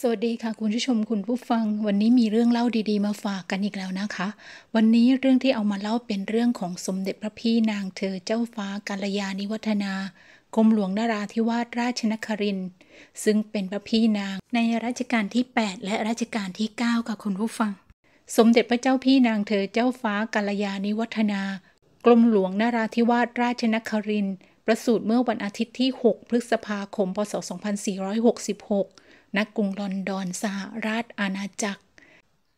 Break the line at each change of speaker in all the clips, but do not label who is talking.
สวัสดีค่ะคุณผู้ชมคุณผู้ฟัง วันนี้มีเรื่องเล่าดีๆมาฝากกันอีกแล้วนะคะ วันนี้เรื่องที่เอามาเล่าเป็นเรื่องของสมเด็จพระพี่นางเธอเจ้าฟ้ากาลยาณิวัฒนากรมหลวงนาราธิวาสราชนคริน ซึ่งเป็นพระพี่นางในรัชกาลที่ 8 และรัชกาลที่ 9ค่ะคุณผู้ฟัง สมเด็จพระเจ้าพี่นางเธอเจ้าฟ้ากาลยาณิวัฒนากรมหลวงนาราธิวาสราชนครินประสูติเมื่อวันอาทิตย์ที่ 6 พฤษภาคม พศ 2466ณกรุงลอนดอนสหราชอาณาจักร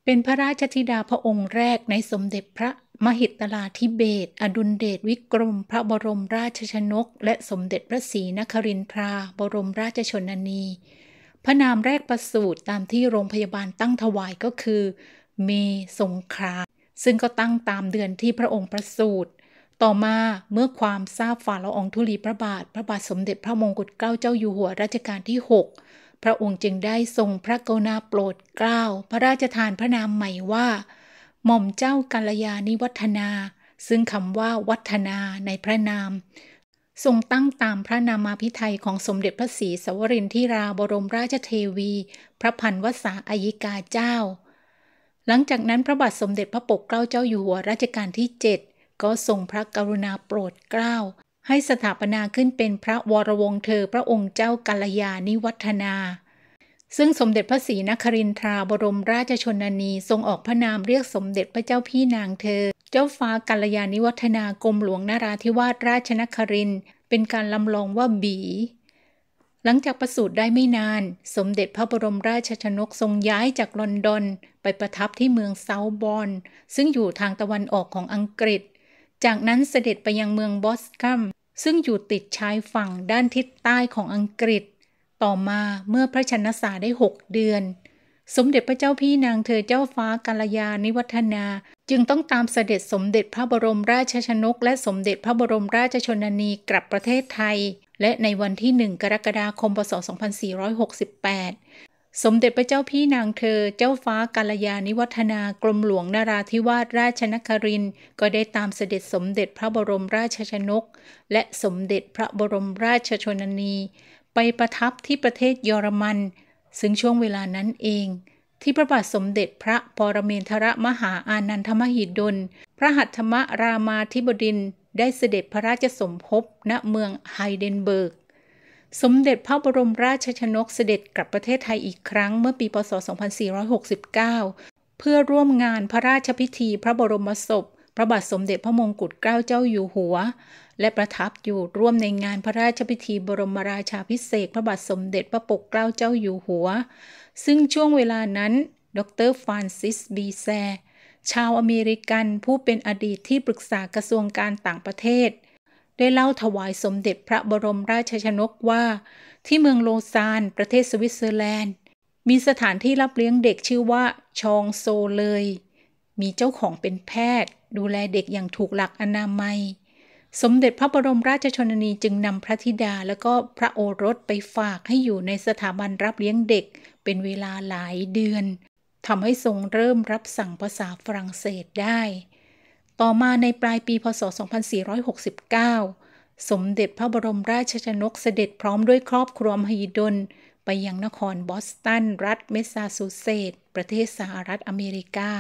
เป็นพระราชธิดาพระองค์แรกในสมเด็จพระมหิตลาธิเบศ อดุลเดชวิกรม พระบรมราชชนก และสมเด็จพระศรีนครินทราบรมราชชนนี พระนามแรกประสูติตามที่โรงพยาบาลตั้งถวายก็คือ เมสงคราซึ่งก็ตั้งตามเดือนที่พระองค์ประสูติต่อมาเมื่อความทราบฝ่าละอองธุลีพระบาทพระบาทสมเด็จพระมงกุฎเกล้าเจ้าอยู่หัวรัชกาลที่6พระองค์จึงได้ทรงพระกรุณาโปรดเกล้า พระราชทานพระนามใหม่ว่า หม่อมเจ้ากัลยาณิวัฒนา ซึ่งคำว่าวัฒนาในพระนามทรงตั้งตามพระนามาพิไทยของสมเด็จพระศรีสวรินทิราบรมราชเทวี พระพันวษาอายิกาเจ้า หลังจากนั้นพระบาทสมเด็จพระปกเกล้าเจ้าอยู่หัวรัชกาลที่ 7 ก็ทรงพระกรุณาโปรดเกล้าให้สถาปนาขึ้นเป็นพระวรวงศ์เธอ พระองค์เจ้ากัลยาณิวัฒนา ซึ่งสมเด็จพระศรีนครินทราบรมราชชนนีทรงออกพระนามเรียกสมเด็จพระเจ้าพี่นางเธอ เจ้าฟ้ากัลยาณิวัฒนากรมหลวงนาราธิวาสราชนคริน เป็นการลำลองว่าบี หลังจากประสูติได้ไม่นาน สมเด็จพระบรมราชชนกทรงย้ายจากลอนดอนไปประทับที่เมืองเซาบอน ซึ่งอยู่ทางตะวันออกของอังกฤษ จากนั้นเสด็จไปยังเมืองบอสกัมซึ่งอยู่ติดชายฝั่งด้านทิศใต้ของอังกฤษ ต่อมาเมื่อพระชนสาได้ 6 เดือน สมเด็จพระเจ้าพี่นางเธอเจ้าฟ้ากาลยานิวัฒนา จึงต้องตามเสด็จสมเด็จพระบรมราชชนก และสมเด็จพระบรมราชชนนีกลับประเทศไทย และในวันที่ 1 กรกฎาคมพศ 2468สมเด็จพระเจ้าพี่นางเธอเจ้าฟ้ากาลยานิวัฒนากรมหลวงนาราธิวาสราชนครินก็ได้ตามเสด็จสมเด็จพระบรมราชชนก และสมเด็จพระบรมราชชนนี ไปประทับที่ประเทศเยอรมัน ซึ่งช่วงเวลานั้นเอง ที่พระบาทสมเด็จพระปรเมนทรมหาอานันทมหิดล พระหัตถมรามาธิบดินได้เสด็จพระราชสมภพณเมืองไฮเดนเบิร์กสมเด็จพระบรมราชชนกเสด็จกลับประเทศไทยอีกครั้งเมื่อปีพศ 2469 เพื่อร่วมงานพระราชพิธีพระบรมศพพระบาทสมเด็จพระมงกุฎเกล้าเจ้าอยู่หัว และประทับอยู่ร่วมในงานพระราชพิธีบรมราชาพิเศษพระบาทสมเด็จพระปกเกล้าเจ้าอยู่หัว ซึ่งช่วงเวลานั้น ดรฟรานซิสบีแซ ชาวอเมริกันผู้เป็นอดีตที่ปรึกษากระทรวงการต่างประเทศได้เล่าถวายสมเด็จพระบรมราชชนกว่า ที่เมืองโลซานประเทศสวิตเซอร์แลนด์ มีสถานที่รับเลี้ยงเด็กชื่อว่าชองโซเลย มีเจ้าของเป็นแพทย์ดูแลเด็กอย่างถูกหลักอนามัย สมเด็จพระบรมราชชนนีจึงนำพระธิดาและก็พระโอรสไปฝากให้อยู่ในสถาบันรับเลี้ยงเด็กเป็นเวลาหลายเดือนทำให้ทรงเริ่มรับสั่งภาษาฝรั่งเศสได้ต่อมาในปลายปีพศ 2469 สมเด็จพระบรมราชชนกเสด็จพร้อมด้วยครอบครัวมหิดลไปยังนครบอสตันรัฐเมสซาชูเซตส์ประเทศสหรัฐอเมริกา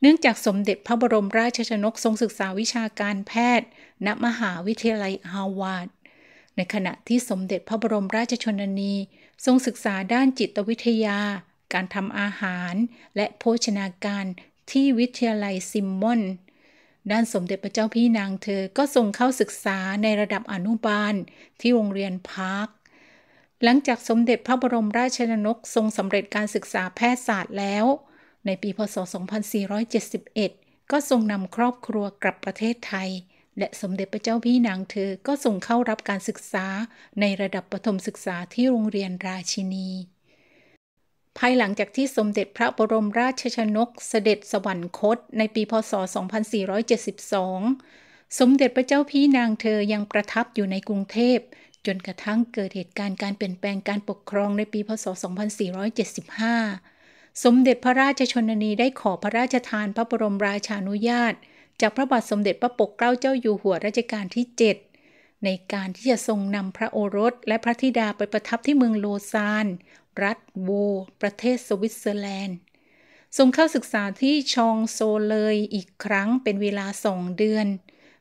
เนื่องจากสมเด็จพระบรมราชชนกทรงศึกษาวิชาการแพทย์ ณมหาวิทยาลัยฮาวาด ในขณะที่สมเด็จพระบรมราชชนนี ทรงศึกษาด้านจิตวิทยา การทำอาหาร และโภชนาการที่วิทยาลัยซิมมอนด้านสมเด็จพระเจ้าพี่นางเธอ ก็ส่งเข้าศึกษาในระดับอนุบาลที่โรงเรียนพาร์คหลังจากสมเด็จพระบรมราชชนกทรงสำเร็จการศึกษาแพทยศาสตร์แล้ว ในปีพศ 2471 ก็ทรงนำครอบครัวกลับประเทศไทย และสมเด็จพระเจ้าพี่นางเธอ ก็ส่งเข้ารับการศึกษาในระดับประถมศึกษาที่โรงเรียนราชินีภายหลังจากที่สมเด็จพระบรมราชชนกเสด็จสวรรคตในปีพศ 2472 สมเด็จพระเจ้าพี่นางเธอยังประทับอยู่ในกรุงเทพจนกระทั่งเกิดเหตุการณ์การเปลี่ยนแปลงการปกครองในปีพศ 2475 สมเด็จพระราชชนนีได้ขอพระราชทานพระบรมราชานุญาต จากพระบาทสมเด็จพระปกเกล้าเจ้าอยู่หัวรัชกาลที่ 7 ในการที่จะทรงนำพระโอรสและพระธิดาไปประทับที่เมืองโลซานรัฐโว ประเทศสวิตเซอร์แลนด์ส่งเข้าศึกษาที่ชองโซเลยอีกครั้งเป็นเวลาสองเดือน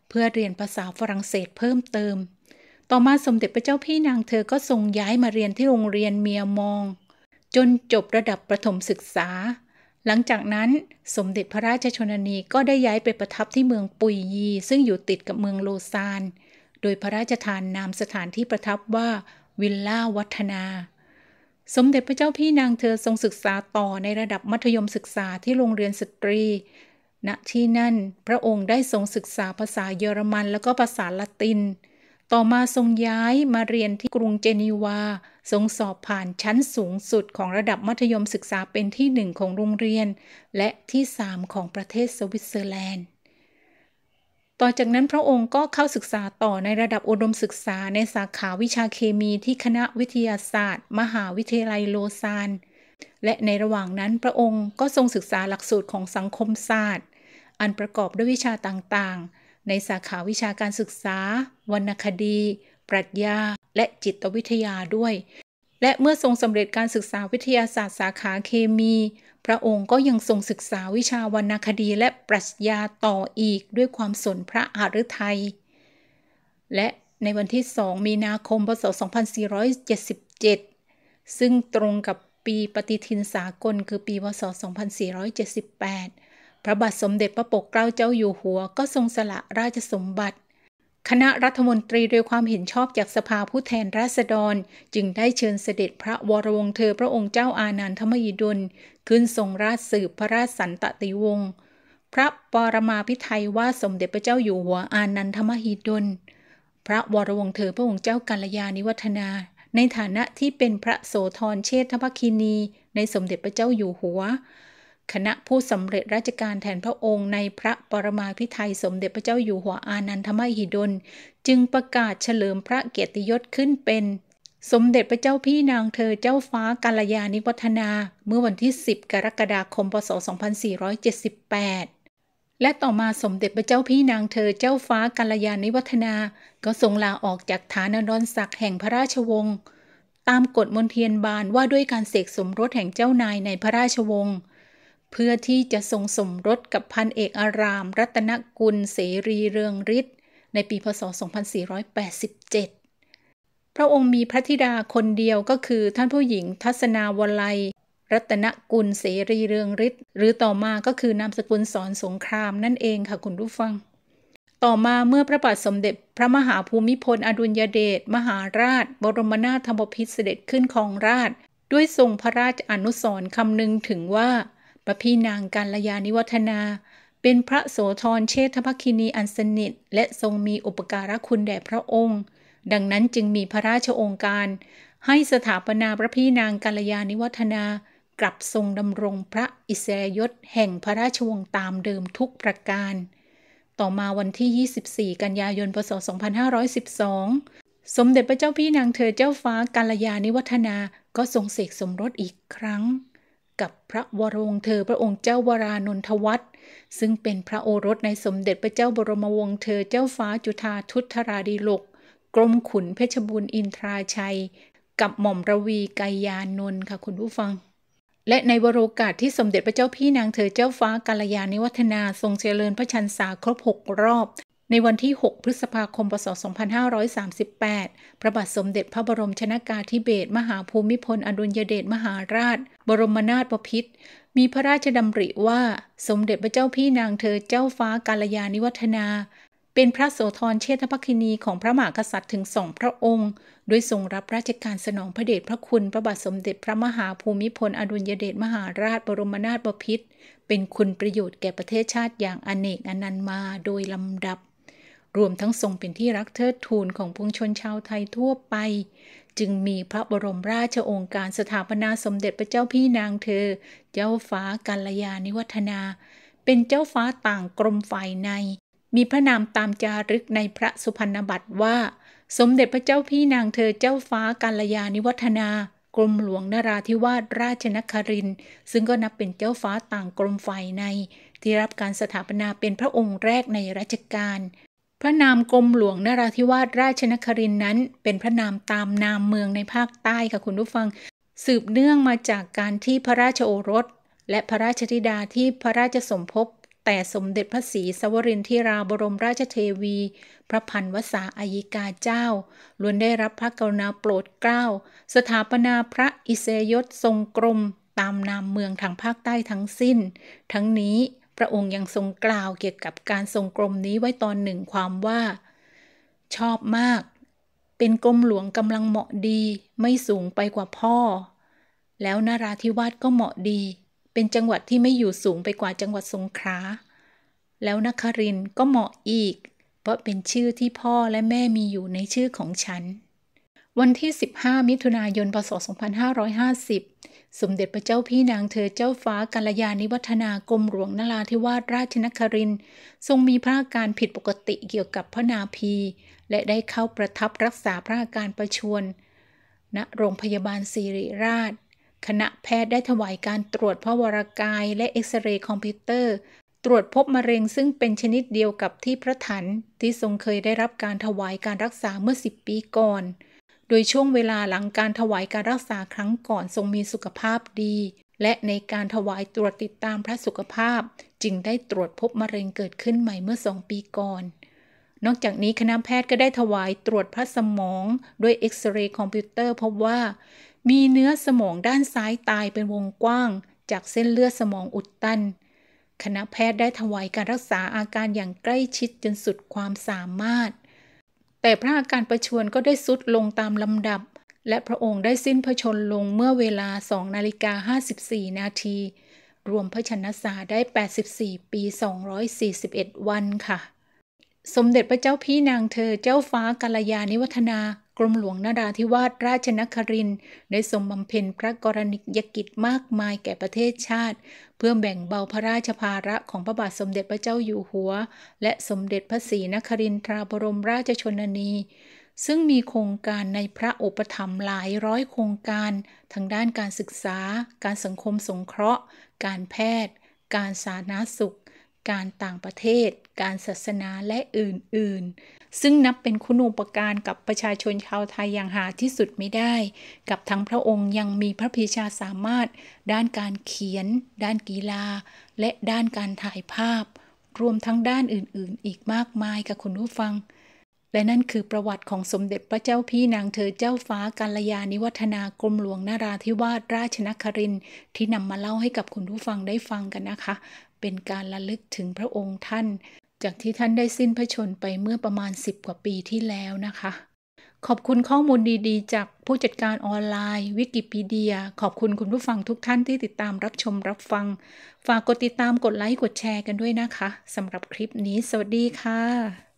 เพื่อเรียนภาษาฝรั่งเศสเพิ่มเติม ต่อมาสมเด็จพระเจ้าพี่นางเธอก็ส่งย้ายมาเรียนที่โรงเรียนเมียมอง จนจบระดับประถมศึกษา หลังจากนั้นสมเด็จพระราชชนนีก็ได้ย้ายไปประทับที่เมืองปุยยี ซึ่งอยู่ติดกับเมืองโลซาน โดยพระราชทานนามสถานที่ประทับว่าวิลล่าวัฒนาสมเด็จพระเจ้าพี่นางเธอทรงศึกษาต่อในระดับมัธยมศึกษาที่โรงเรียนสตรี ณที่นั่นพระองค์ได้ทรงศึกษาภาษาเยอรมัน และก็ภาษาละติน ต่อมาทรงย้ายมาเรียนที่กรุงเจนีวา ทรงสอบผ่านชั้นสูงสุดของระดับมัธยมศึกษาเป็นที่หนึ่งของโรงเรียนและที่สามของประเทศสวิตเซอร์แลนด์ต่อจากนั้นพระองค์ก็เข้าศึกษาต่อในระดับอุดมศึกษาในสาขาวิชาเคมีที่คณะวิทยาศาสตร์ มหาวิทยาลัยโลซาน และในระหว่างนั้นพระองค์ก็ทรงศึกษาหลักสูตรของสังคมศาสตร์ อันประกอบด้วยวิชาต่างๆ ในสาขาวิชาการศึกษา วรรณคดีปรัชญาและจิตวิทยาด้วย และเมื่อทรงสำเร็จการศึกษาวิทยาศาสตร์ สาขาเคมีพระองค์ก็ยังทรงศึกษาวิชาวรรณคดีและปรัชญาต่ออีกด้วยความสนพระหฤทัย และในวันที่ 2 มีนาคมพศ 2477 ซึ่งตรงกับปีปฏิทินสากลคือปีพศ 2478 พระบาทสมเด็จพระปกเกล้าเจ้าอยู่หัวก็ทรงสละราชสมบัติคณะรัฐมนตรีโดยความเห็นชอบจากสภาผู้แทนราษฎรจึงได้เชิญเสด็จพระวรวงศ์เธอพระองค์เจ้าอานันทมยิดลขึ้นทรงราชสืบพระราชสันตติวงศ์พระปรมาพิไทยว่าสมเด็จพระเจ้าอยู่หัวอานันทมหิดลพระวรวงศ์เธอพระองค์เจ้ากัลยาณิวัฒนา ในฐานะที่เป็นพระโสธรเชษฐภคินี ในสมเด็จพระเจ้าอยู่หัวคณะผู้สำเร็จราชการแทนพระองค์ในพระปรมาภิไธยสมเด็จพระเจ้าอยู่หัวอานันทมหิดลจึงประกาศเฉลิมพระเกียรติยศขึ้นเป็น สมเด็จพระเจ้าพี่นางเธอเจ้าฟ้ากาลยานิวัฒนา เมื่อวันที่ 10 กรกฎาคมพศ 2478 และต่อมาสมเด็จพระเจ้าพี่นางเธอเจ้าฟ้ากาลยานิวัฒนาก็ทรงลาออกจากฐานนรศักดิ์แห่งพระราชวงศ์ตามกฎมนเทียนบานว่าด้วยการเสกสมรสแห่งเจ้านายในพระราชวงศ์เพื่อที่จะทรงสมรสกับพันเอกอารามรัตนกุลเสรีเรืองฤทธิ์ในปีพศ 2487 พระองค์มีพระธิดาคนเดียวก็คือท่านผู้หญิงทัศนาวลัย รัตนกุลเสรีเรืองฤทธิ์หรือต่อมาก็คือนามสกุลสอนสงครามนั่นเองค่ะคุณผู้ฟัง ต่อมาเมื่อพระบาทสมเด็จพระมหาภูมิพลอดุลยเดชมหาราช บรมนาถบพิตรเสด็จขึ้นครองราช ด้วยทรงพระราชอนุสรณ์คำนึงถึงว่าพระพี่นางการลยานิวัฒนาเป็นพระโสธรเชษฐภคินีอันสนิท และทรงมีอุปการะคุณแด่พระองค์ ดังนั้นจึงมีพระราชองค์การ ให้สถาปนาพระพี่นางการลยานิวัฒนา กลับทรงดำรงพระอิสรยศแห่งพระราชวงศ์ตามเดิมทุกประการ ต่อมาวันที่ 24 กันยายนพศ2512 สมเด็จพระเจ้าพี่นางเธอเจ้าฟ้ากาลยานิวัฒนาก็ทรงเสกสมรสอีกครั้งกับพระวรงเธอพระองค์เจ้าวรานนทวัฒน์ซึ่งเป็นพระโอรสในสมเด็จพระเจ้าบรมวงศ์เธอเจ้าฟ้าจุฑาทุตราดีลกกรมขุนเพชรบุญอินทราชัย กับหม่อมระวีกายยานนท์ค่ะคุณผู้ฟัง และในวโรกาสที่สมเด็จพระเจ้าพี่นางเธอเจ้าฟ้ากาลยานิวัฒนาทรงเจริญพระชันษาครบหกรอบในวันที่ 6 พฤษภาคมพศ2538พระบาทสมเด็จพระบรมชนากาธิเบศรมหาภูมิพล อดุลยเดชมหาราช บรมนาถบพิตรมีพระราชดำริว่า สมเด็จพระเจ้าพี่นางเธอเจ้าฟ้ากาลยานิวัฒนา เป็นพระโสธรเชษฐภคินีของพระมหากษัตริย์ถึงสองพระองค์ ด้วยทรงรับราชการสนองพระเดชพระคุณ พระบาทสมเด็จพระมหาภูมิพลอดุลยเดชมหาราช บรมนาถบพิตรเป็นคุณประโยชน์แก่ประเทศชาติอย่างอเนกอนันต์มา โดยลำดับรวมทั้งทรงเป็นที่รักเทิดทูนของปวงชนชาวไทยทั่วไป จึงมีพระบรมราชโองการสถาปนาสมเด็จพระเจ้าพี่นางเธอ เจ้าฟ้ากัลยาณิวัฒนา เป็นเจ้าฟ้าต่างกรมฝ่ายใน มีพระนามตามจารึกในพระสุพรรณบัตรว่า สมเด็จพระเจ้าพี่นางเธอ เจ้าฟ้ากัลยาณิวัฒนา กรมหลวงนราธิวาสราชนครินซึ่งก็นับเป็นเจ้าฟ้าต่างกรมฝ่ายใน ที่รับการสถาปนาเป็นพระองค์แรกในรัชกาลพระนามกรมหลวงนราธิวาสราชนครินนั้น เป็นพระนามตามนามเมืองในภาคใต้ค่ะคุณผู้ฟัง สืบเนื่องมาจากการที่พระราชโอรส และพระราชธิดาที่พระราชสมภพแต่สมเด็จพระศรีสวรินทิราบรมราชเทวี พระพันวษาอายิกาเจ้าล้วนได้รับพระกรุณาโปรดเกล้า สถาปนาพระอิเสยศทรงกรมตามนามเมืองทางภาคใต้ทั้งสิ้น ทั้งนี้พระองค์ยังทรงกล่าวเกี่ยวกับการทรงกรมนี้ไว้ตอนหนึ่งความว่า ชอบมาก เป็นกรมหลวงกำลังเหมาะดีไม่สูงไปกว่าพ่อ แล้วนาราธิวาสก็เหมาะดี เป็นจังหวัดที่ไม่อยู่สูงไปกว่าจังหวัดสงขลาแล้วนครินก็เหมาะอีก เพราะเป็นชื่อที่พ่อและแม่มีอยู่ในชื่อของฉันวันที่ 15 มิถุนายนพศ2550 สมเด็จพระเจ้าพี่นางเธอเจ้าฟ้ากัลยาณิวัฒนากรมหลวงนราธิวาสราชนครินทรงมีพระอาการผิดปกติเกี่ยวกับพระนาพี และได้เข้าประทับรักษาพระอาการประชวรณโรงพยาบาลศิริราชคณะแพทย์ได้ถวายการตรวจพระวรากายและเอ็กซเรย์คอมพิวเตอร์ ตรวจพบมะเร็งซึ่งเป็นชนิดเดียวกับที่พระถันที่ทรงเคยได้รับการถวายการรักษาเมื่อ 10 ปีก่อนดยช่วงเวลาหลังการถวายการรักษาครั้งก่อนทรงมีสุขภาพดี และในการถวายตรวจติดตามพระสุขภาพ จึงได้ตรวจพบมะเร็งเกิดขึ้นใหม่เมื่อสองปีก่อน นอกจากนี้คณะแพทย์ก็ได้ถวายตรวจพระสมองด้วยเอ็กซเรย์คอมพิวเตอร์พบว่า มีเนื้อสมองด้านซ้ายตายเป็นวงกว้างจากเส้นเลือดสมองอุดตันคณะแพทย์ได้ถวายการรักษาอาการอย่างใกล้ชิดจนสุดความสามารถแต่พระอาการประชวรก็ได้สุดลงตามลำดับ และพระองค์ได้สิ้นพระชนลงเมื่อเวลา 2 นาฬิกา 54 นาที รวมพระชนสาได้ 84 ปี 241 วันค่ะ สมเด็จพระเจ้าพี่นางเธอเจ้าฟ้ากัลยาณิวัฒนากรมหลวงนาราธิวาสราชนครินได้ทรงบำเพ็ญพระกรณียกิจมากมายแก่ประเทศชาติ เพื่อแบ่งเบาพระราชภาระของพระบาทสมเด็จพระเจ้าอยู่หัว และสมเด็จพระศรีนครินทราบรมราชชนนี ซึ่งมีโครงการในพระอุปถัมภ์หลายร้อยโครงการทางด้านการศึกษาการสังคมสงเคราะห์ การแพทย์ การสาธารณสุข การต่างประเทศการศาสนาและอื่น ๆ ซึ่งนับเป็นคุณูปการกับประชาชนชาวไทยอย่างหาที่สุดไม่ได้ กับทั้งพระองค์ยังมีพระพิชาสามารถด้านการเขียน ด้านกีฬา และด้านการถ่ายภาพ รวมทั้งด้านอื่น ๆ อีกมากมายกับคุณผู้ฟัง และนั่นคือประวัติของสมเด็จพระเจ้าพี่นางเธอเจ้าฟ้ากัลยาณิวัฒนากรมหลวงนาราธิวาสราชนครินที่นำมาเล่าให้กับคุณผู้ฟังได้ฟังกันนะคะ เป็นการระลึกถึงพระองค์ท่านจากที่ท่านได้สิ้นพระชนไปเมื่อประมาณ 10 กว่าปีที่แล้วนะคะ ขอบคุณข้อมูลดีๆ จากผู้จัดการออนไลน์ วิกิพีเดีย ขอบคุณคุณผู้ฟังทุกท่านที่ติดตามรับชมรับฟัง ฝากกดติดตามกดไลค์กดแชร์กันด้วยนะคะสำหรับคลิปนี้ สวัสดีค่ะ